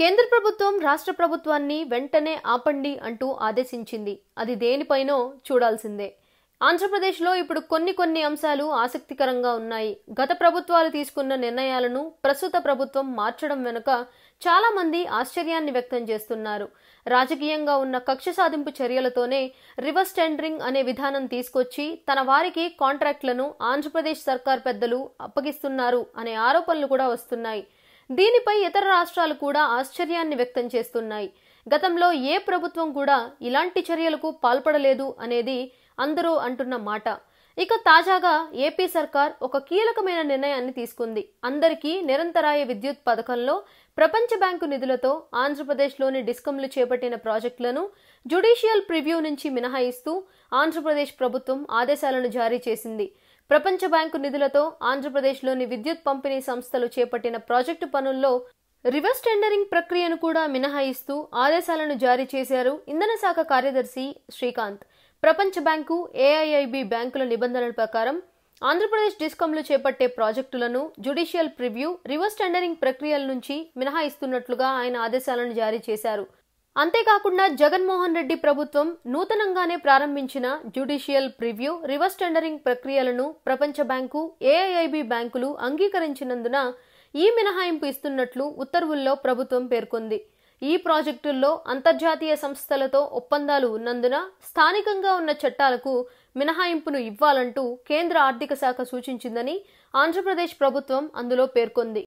కేంద్ర ప్రభుత్వం రాష్ట్ర ప్రభుత్వాన్ని వెంటనే ఆపండి అంటూ ఆదేశించింది అది దేనిపైనో చూడాల్సిందే ఆంధ్రప్రదేశ్లో ఇప్పుడు కొన్ని కొన్ని అంశాలు ఆసక్తికరంగా ఉన్నాయి గత ప్రభుత్వాలు తీసుకున్న నిర్ణయాలను ప్రస్తుత ప్రభుత్వం మార్చడం వెనుక చాలామంది ఆశ్చర్యాన్ని వ్యక్తం చేస్తున్నారు రాజకీయంగా ఉన్న కక్ష సాధింపు చర్యలతోనే రివర్స్ టెండరింగ్ అనే విధానం తీసుకొచ్చి తన వారికి కాంట్రాక్టులను ఆంధ్రప్రదేశ్ సర్కార్ పెద్దలు అప్పగిస్తున్నారు అనే ఆరోపణలు కూడా వస్తున్నాయి దీనిపై ఇతర రాష్ట్రాలు కూడా ఆశ్చర్యాన్ని వ్యక్తం చేస్తున్నాయి గతంలో ఏ ప్రభుత్వం కూడా ఇలాంటి చర్యలకు పాల్పడలేదు అనేది అందరూ అంటున్న మాట ఇక తాజాగా ఏపీ సర్కార్ ఒక కీలకమైన నిర్ణయాన్ని తీసుకుంది అందరికీ నిరంతరాయ విద్యుత్ పథకంలో ప్రపంచ బ్యాంకు నిధులతో ఆంధ్రప్రదేశ్లోని డిస్కమ్లు చేపట్టిన ప్రాజెక్టులను జుడిషియల్ ప్రివ్యూ నుంచి మినహాయిస్తూ ఆంధ్రప్రదేశ్ ప్రభుత్వం ఆదేశాలను జారీ చేసింది ప్రపంచ బ్యాంకు నిధులతో ఆంధ్రప్రదేశ్లోని విద్యుత్ పంపిణీ సంస్థలు చేపట్టిన ప్రాజెక్టు పనుల్లో రివర్స్ టెండరింగ్ ప్రక్రియను కూడా మినహాయిస్తూ ఆదేశాలను జారీ చేశారు ఇంధన శాఖ కార్యదర్శి శ్రీకాంత్ ప్రపంచ బ్యాంకు ఏఐఐబి బ్యాంకుల నిబంధనల ప్రకారం ఆంధ్రప్రదేశ్ డిస్కంలు చేపట్టే ప్రాజెక్టులను జ్యుడిషియల్ ప్రివ్యూ రివర్స్ టెండరింగ్ ప్రక్రియల నుంచి మినహాయిస్తున్నట్లుగా ఆయన ఆదేశాలను జారీ చేశారు అంతేకాకుండా జగన్మోహన్ రెడ్డి ప్రభుత్వం నూతనంగానే ప్రారంభించిన జ్యుడిషియల్ ప్రివ్యూ రివర్స్ టెండరింగ్ ప్రక్రియలను ప్రపంచ బ్యాంకు ఏఐఐబి బ్యాంకులు అంగీకరించినందున ఈ మినహాయింపు ఇస్తున్నట్లు ఉత్తర్వుల్లో ప్రభుత్వం పేర్కొంది ఈ ప్రాజెక్టుల్లో అంతర్జాతీయ సంస్థలతో ఒప్పందాలు ఉన్నందున స్థానికంగా ఉన్న చట్టాలకు మినహాయింపును ఇవ్వాలంటూ కేంద్ర ఆర్థిక శాఖ సూచించిందని ఆంధ్రప్రదేశ్ ప్రభుత్వం అందులో పేర్కొంది